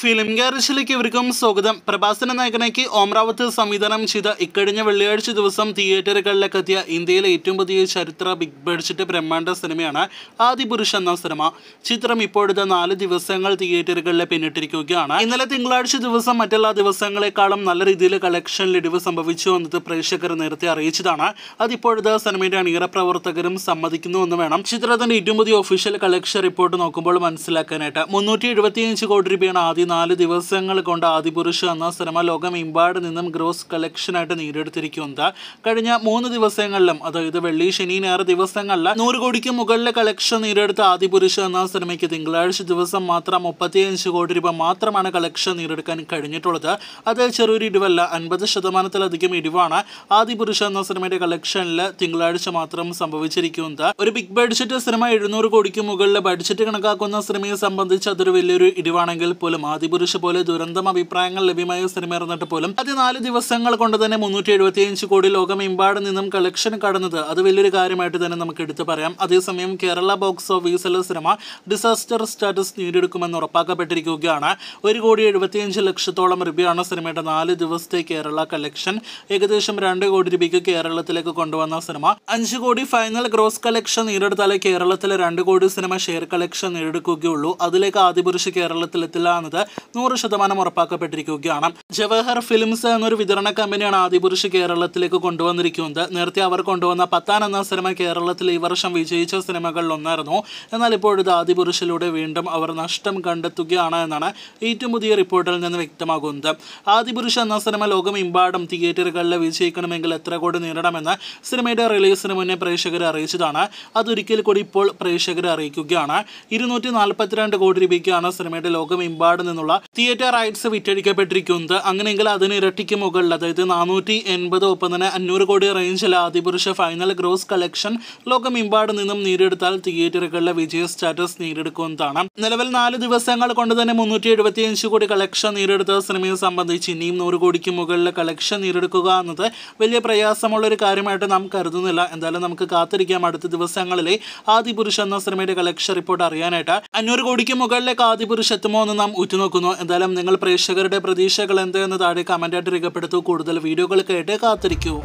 film ഗാരേജിലേക്ക് ഇവർക്കും സ്വാഗതം പ്രഭാസന നായകനാക്കി ഓംറാവത്ത് സംവിധാനം ചെയ്ത ഇക്കഴിഞ്ഞ വെള്ളിയാഴ്ച ദിവസം തിയേറ്ററുകളിലേക്ക് എത്തിയ ഇന്ത്യയിലെ ഏറ്റവും പുതിയ ചരിത്ര ബിഗ് ബഡ്ജറ്റ് ബ്രഹ്മാണ്ഡ സിനിമയാണ് ആദിപുരുഷ് എന്ന സിനിമ ചിത്രം ഇപ്പോഴത്തെ നാല് ദിവസങ്ങൾ തിയേറ്ററുകളിലെ പിന്നിട്ടിരിക്കുകയാണ് ഇന്നലെ തിങ്കളാഴ്ച ദിവസം മറ്റെല്ലാ ദിവസങ്ങളെക്കാളും നല്ല രീതിയിൽ കളക്ഷനിൽ ഇടിവ് സംഭവിച്ചു എന്നത് പ്രേക്ഷകർ നേരത്തെ അറിയിച്ചതാണ് അതിപ്പോഴത്തെ സിനിമയുടെ അണിയറ പ്രവർത്തകരും സമ്മതിക്കുന്നു എന്ന് വേണം ചിത്രത്തിന്റെ ഏറ്റവും പുതിയ ഒഫീഷ്യൽ കളക്ഷൻ റിപ്പോർട്ട് നോക്കുമ്പോൾ മനസ്സിലാക്കാനായിട്ട് മുന്നൂറ്റി കോടി രൂപയാണ് ആദ്യം നാല് ദിവസങ്ങൾ കൊണ്ട് ആദിപുരുഷ് എന്ന സിനിമ ലോകമെമ്പാട് നിന്നും ഗ്രോസ് കളക്ഷനായിട്ട് നേടിയെടുത്തിരിക്കുന്നത് കഴിഞ്ഞ മൂന്ന് ദിവസങ്ങളിലും അതായത് വെള്ളി ശനി ഞായർ ദിവസങ്ങളിൽ നൂറ് കോടിക്ക് മുകളിലെ കളക്ഷൻ നേടിയെടുത്ത ആദിപുരുഷ് എന്ന സിനിമയ്ക്ക് തിങ്കളാഴ്ച ദിവസം മാത്രം മുപ്പത്തിയഞ്ച് കോടി രൂപ മാത്രമാണ് കളക്ഷൻ നേടിയെടുക്കാൻ കഴിഞ്ഞിട്ടുള്ളത് അത് ചെറിയൊരു ഇടിവല്ല അൻപത് ശതമാനത്തിലധികം ഇടിവാണ് ആദിപുരുഷ് എന്ന സിനിമയുടെ കളക്ഷനിൽ തിങ്കളാഴ്ച മാത്രം സംഭവിച്ചിരിക്കുന്നത് ഒരു ബിഗ് ബഡ്ജറ്റ് സിനിമ എഴുന്നൂറ് കോടിക്ക് മുകളിലെ ബഡ്ജറ്റ് കണക്കാക്കുന്ന സിനിമയെ സംബന്ധിച്ച് അതൊരു വലിയൊരു ഇടിവാണെങ്കിൽ പോലും ആ അതിപുരുഷ പോലെ ദുരന്തം അഭിപ്രായങ്ങൾ ലഭ്യമായ ഇറന്നിട്ട് പോലും ആദ്യ നാല് ദിവസങ്ങൾ കൊണ്ട് തന്നെ മുന്നൂറ്റി എഴുപത്തിയഞ്ച് കോടി ലോകമെമ്പാട് നിന്നും കളക്ഷൻ കടന്നത് അത് വലിയൊരു കാര്യമായിട്ട് തന്നെ നമുക്ക് എടുത്തു പറയാം അതേസമയം കേരള ബോക്സ് ഓഫീസിലെ സിനിമ ഡിസാസ്റ്റർ സ്റ്റാറ്റസ് നേടിയെടുക്കുമെന്ന് ഉറപ്പാക്കപ്പെട്ടിരിക്കുകയാണ് ഒരു കോടി എഴുപത്തിയഞ്ച് ലക്ഷത്തോളം രൂപയാണ് സിനിമയുടെ നാല് ദിവസത്തെ കേരള കളക്ഷൻ ഏകദേശം രണ്ട് കോടി രൂപയ്ക്ക് കേരളത്തിലേക്ക് കൊണ്ടുവന്ന സിനിമ അഞ്ച് കോടി ഫൈനൽ ഗ്രോസ് കളക്ഷൻ നേടിയെടുത്താലേ കേരളത്തിലെ രണ്ട് കോടി സിനിമ ഷെയർ കളക്ഷൻ നേടിയെടുക്കുകയുള്ളൂ അതിലേക്ക് ആദിപുരുഷ് കേരളത്തിലെത്തില്ല എന്നത് നൂറ് ശതമാനം ഉറപ്പാക്കപ്പെട്ടിരിക്കുകയാണ് ജവഹർ ഫിലിംസ് എന്നൊരു വിതരണ കമ്പനിയാണ് ആദിപുരുഷ് കേരളത്തിലേക്ക് കൊണ്ടുവന്നിരിക്കുന്നത് നേരത്തെ അവർ കൊണ്ടുവന്ന പത്താൻ എന്ന സിനിമ കേരളത്തിൽ ഈ വർഷം വിജയിച്ച സിനിമകളിൽ ഒന്നായിരുന്നു എന്നാൽ ഇപ്പോഴത് ആദിപുരുഷിലൂടെ വീണ്ടും അവർ നഷ്ടം കണ്ടെത്തുകയാണ് എന്നാണ് ഏറ്റവും പുതിയ റിപ്പോർട്ടിൽ നിന്ന് വ്യക്തമാകുന്നത് ആദിപുരുഷ് എന്ന സിനിമ ലോകമെമ്പാടും തിയേറ്ററുകളിൽ വിജയിക്കണമെങ്കിൽ എത്ര കോടി നേരിടണമെന്ന് സിനിമയുടെ റിലീസിന് മുന്നേ പ്രേക്ഷകരെ അറിയിച്ചതാണ് അതൊരിക്കൽ കൂടി ഇപ്പോൾ പ്രേക്ഷകരെ അറിയിക്കുകയാണ് ഇരുന്നൂറ്റി നാൽപ്പത്തിരണ്ട് കോടി രൂപയ്ക്കാണ് സിനിമയുടെ ലോകമെമ്പാടും നിന്ന് എന്നുള്ള തിയേറ്റർ റൈറ്റ്സ് വിറ്റഴിക്കപ്പെട്ടിരിക്കുന്നത് അങ്ങനെയെങ്കിൽ അതിന് ഇരട്ടിക്ക് മുകളിൽ അതായത് നാനൂറ്റി എൺപത് ഒപ്പം തന്നെ അഞ്ഞൂറ് കോടി റേഞ്ചിൽ ആദിപുരുഷ ഫൈനൽ ഗ്രോസ് കളക്ഷൻ ലോകമെമ്പാട് നിന്നും നേടിയെടുത്താൽ തിയേറ്ററുകളിലെ വിജയ സ്റ്റാറ്റസ് നേടിയെടുക്കുന്നതാണ് നിലവിൽ നാല് ദിവസങ്ങൾ കൊണ്ട് തന്നെ മുന്നൂറ്റി അഞ്ച് കോടി കളക്ഷൻ നേടിയെടുത്ത സിനിമയെ സംബന്ധിച്ച് ഇനിയും നൂറ് കോടിക്ക് മുകളിൽ കളക്ഷൻ നേടിയെടുക്കുക എന്നത് വലിയ പ്രയാസമുള്ള ഒരു കാര്യമായിട്ട് നാം കരുതുന്നില്ല എന്തായാലും നമുക്ക് കാത്തിരിക്കാം അടുത്ത ദിവസങ്ങളിലെ ആദിപുരുഷ എന്ന സിനിമയുടെ കളക്ഷൻ റിപ്പോർട്ട് അറിയാനായിട്ട് അഞ്ഞൂറ് കോടിക്ക് മുകളിലേക്ക് ആദിപുരുഷ് എത്തുമോ എന്ന് നാം ഉറ്റു നോക്കുന്നു എന്തായാലും നിങ്ങൾ പ്രേക്ഷകരുടെ പ്രതീക്ഷകൾ എന്തെന്ന് താഴെ കമൻ്റായിട്ട് രേഖപ്പെടുത്തൂ കൂടുതൽ വീഡിയോകൾ വീഡിയോകൾക്കായിട്ട് കാത്തിരിക്കൂ